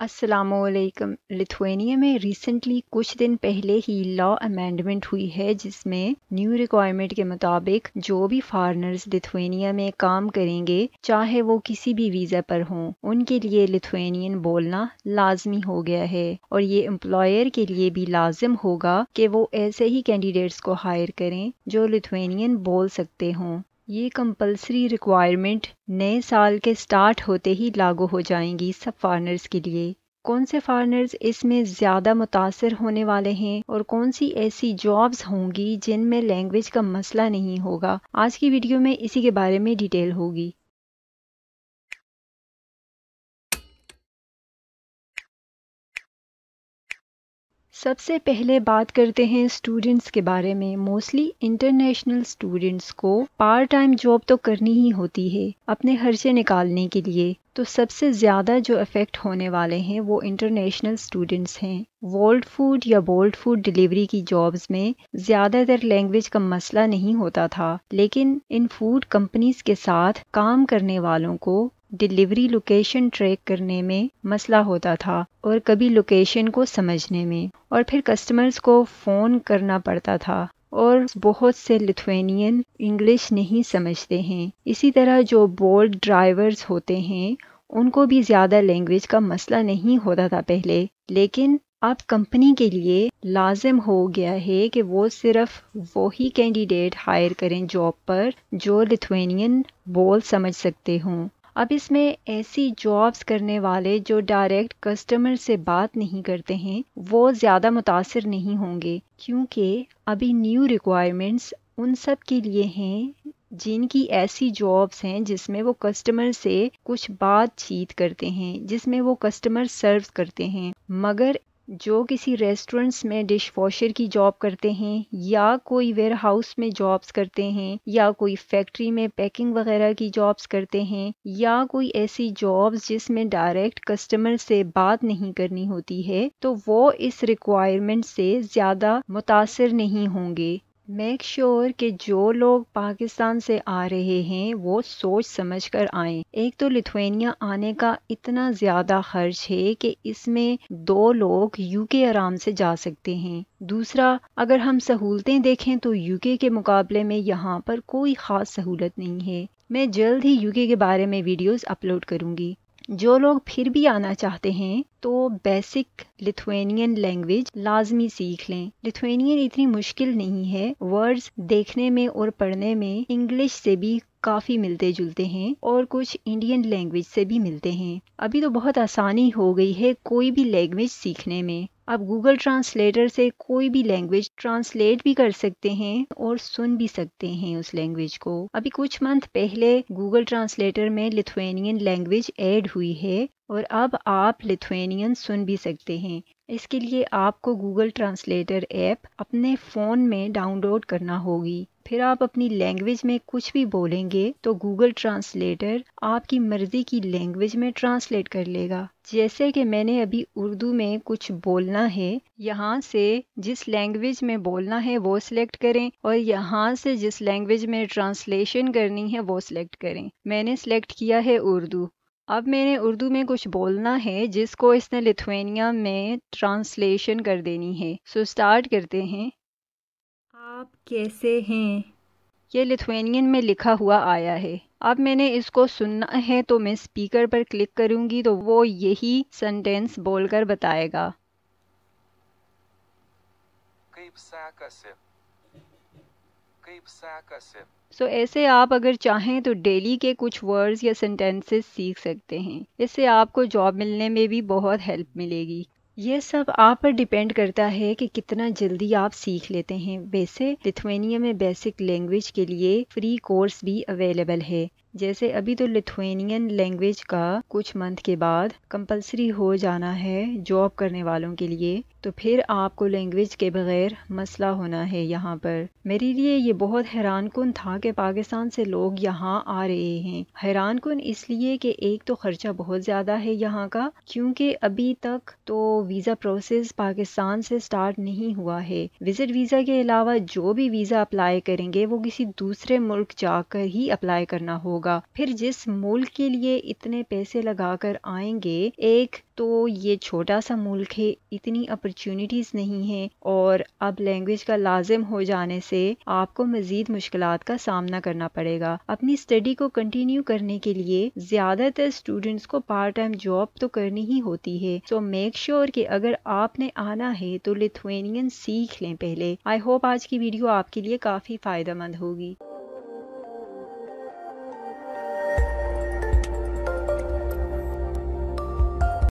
असलकम लिथुआनिया में रिसेंटली कुछ दिन पहले ही लॉ अमेंडमेंट हुई है जिसमें न्यू रिक्वायरमेंट के मुताबिक जो भी फॉरनर्स लिथुआनिया में काम करेंगे चाहे वो किसी भी वीज़ा पर हों उनके लिए लिथुआनियन बोलना लाजमी हो गया है और ये एम्प्लॉयर के लिए भी लाजम होगा कि वो ऐसे ही कैंडिडेट्स को हायर करें जो लिथुआनियन बोल सकते हों ये कंपलसरी रिक्वायरमेंट नए साल के स्टार्ट होते ही लागू हो जाएंगी सब फार्नर्स के लिए कौन से फार्नर्स इसमें ज़्यादा मुतासर होने वाले हैं और कौन सी ऐसी जॉब्स होंगी जिनमें लैंग्वेज का मसला नहीं होगा आज की वीडियो में इसी के बारे में डिटेल होगी सबसे पहले बात करते हैं स्टूडेंट्स के बारे में मोस्टली इंटरनेशनल स्टूडेंट्स को पार्ट टाइम जॉब तो करनी ही होती है अपने खर्चे निकालने के लिए तो सबसे ज़्यादा जो अफेक्ट होने वाले हैं वो इंटरनेशनल स्टूडेंट्स हैं वर्ल्ड फूड या बोल्ड फूड डिलीवरी की जॉब्स में ज़्यादातर लैंग्वेज का मसला नहीं होता था लेकिन इन फूड कंपनीज के साथ काम करने वालों को डिलीवरी लोकेशन ट्रैक करने में मसला होता था और कभी लोकेशन को समझने में और फिर कस्टमर्स को फ़ोन करना पड़ता था और बहुत से लिथुनियन इंग्लिश नहीं समझते हैं इसी तरह जो बोल्ड ड्राइवर्स होते हैं उनको भी ज़्यादा लैंग्वेज का मसला नहीं होता था पहले लेकिन अब कंपनी के लिए लाजम हो गया है कि वो सिर्फ वही कैंडिडेट हायर करें जॉब पर जो लिथुनियन बोल समझ सकते हों अब इसमें ऐसी जॉब्स करने वाले जो डायरेक्ट कस्टमर से बात नहीं करते हैं वो ज़्यादा मुतासर नहीं होंगे क्योंकि अभी न्यू रिक्वायरमेंट्स उन सब के लिए हैं जिनकी ऐसी जॉब्स हैं जिसमें वो कस्टमर से कुछ बातचीत करते हैं जिसमें वो कस्टमर सर्व करते हैं मगर जो किसी रेस्टोरेंट्स में डिश वॉशर की जॉब करते हैं या कोई वेयर हाउस में जॉब्स करते हैं या कोई फैक्ट्री में पैकिंग वगैरह की जॉब्स करते हैं या कोई ऐसी जॉब्स जिसमें डायरेक्ट कस्टमर से बात नहीं करनी होती है तो वो इस रिक्वायरमेंट से ज़्यादा मुतासर नहीं होंगे मेक श्योर sure कि जो लोग पाकिस्तान से आ रहे हैं वो सोच समझ कर आएँ एक तो लिथुनिया आने का इतना ज़्यादा खर्च है कि इसमें दो लोग यूके आराम से जा सकते हैं दूसरा अगर हम सहूलतें देखें तो यूके के मुकाबले में यहाँ पर कोई ख़ास सहूलत नहीं है मैं जल्द ही यूके के बारे में वीडियोस अपलोड करूँगी जो लोग फिर भी आना चाहते हैं तो बेसिक लिथुएनियन लैंग्वेज लाजमी सीख लें लिथुएनियन इतनी मुश्किल नहीं है वर्ड्स देखने में और पढ़ने में इंग्लिश से भी काफ़ी मिलते जुलते हैं और कुछ इंडियन लैंग्वेज से भी मिलते हैं अभी तो बहुत आसानी हो गई है कोई भी लैंग्वेज सीखने में आप गूगल ट्रांसलेटर से कोई भी लैंग्वेज ट्रांसलेट भी कर सकते हैं और सुन भी सकते हैं उस लैंग्वेज को अभी कुछ मंथ पहले गूगल ट्रांसलेटर में लिथुएनियन लैंग्वेज ऐड हुई है और अब आप लिथुएनियन सुन भी सकते हैं इसके लिए आपको गूगल ट्रांसलेटर ऐप अपने फ़ोन में डाउनलोड करना होगी फिर आप अपनी लैंग्वेज में कुछ भी बोलेंगे तो गूगल ट्रांसलेटर आपकी मर्ज़ी की लैंग्वेज में ट्रांसलेट कर लेगा जैसे कि मैंने अभी उर्दू में कुछ बोलना है यहाँ से जिस लैंग्वेज में बोलना है वो सिलेक्ट करें और यहाँ से जिस लैंग्वेज में ट्रांसलेशन करनी है वो सिलेक्ट करें मैंने सिलेक्ट किया है उर्दू अब मैंने उर्दू में कुछ बोलना है जिसको इसने लिथुआनिया में ट्रांसलेशन कर देनी है सो so, स्टार्ट करते हैं आप कैसे हैं ये लिथुआनियन में लिखा हुआ आया है अब मैंने इसको सुनना है तो मैं स्पीकर पर क्लिक करूंगी तो वो यही सेंटेंस बोलकर बताएगा सो so, ऐसे आप अगर चाहें तो डेली के कुछ वर्ड्स या सेंटेंसेस सीख सकते हैं इससे आपको जॉब मिलने में भी बहुत हेल्प मिलेगी ये सब आप पर डिपेंड करता है कि कितना जल्दी आप सीख लेते हैं वैसे लिथुएनिया में बेसिक लैंग्वेज के लिए फ्री कोर्स भी अवेलेबल है जैसे अभी तो लिथुएनियन लैंग्वेज का कुछ मंथ के बाद कंपलसरी हो जाना है जॉब करने वालों के लिए तो फिर आपको लैंग्वेज के बगैर मसला होना है यहाँ पर मेरे लिए ये बहुत हैरान कन था कि पाकिस्तान से लोग यहाँ आ रहे हैं हैरान कन इसलिए कि एक तो खर्चा बहुत ज़्यादा है यहाँ का क्योंकि अभी तक तो वीज़ा प्रोसेस पाकिस्तान से स्टार्ट नहीं हुआ है विजिट वीज़ा के अलावा जो भी वीज़ा अप्लाई करेंगे वो किसी दूसरे मुल्क जाकर ही अप्लाई करना होगा फिर जिस मुल्क के लिए इतने पैसे लगा आएंगे एक तो ये छोटा सा मुल्क है इतनी अपॉर्चुनिटीज़ नहीं हैं और अब लैंग्वेज का लाजिम हो जाने से आपको मज़ीद मुश्किल का सामना करना पड़ेगा अपनी स्टडी को कंटिन्यू करने के लिए ज़्यादातर स्टूडेंट्स को पार्ट टाइम जॉब तो करनी ही होती है सो मेक श्योर कि अगर आपने आना है तो लिथुनियन सीख लें पहले आई होप आज की वीडियो आपके लिए काफ़ी फ़ायदेमंद होगी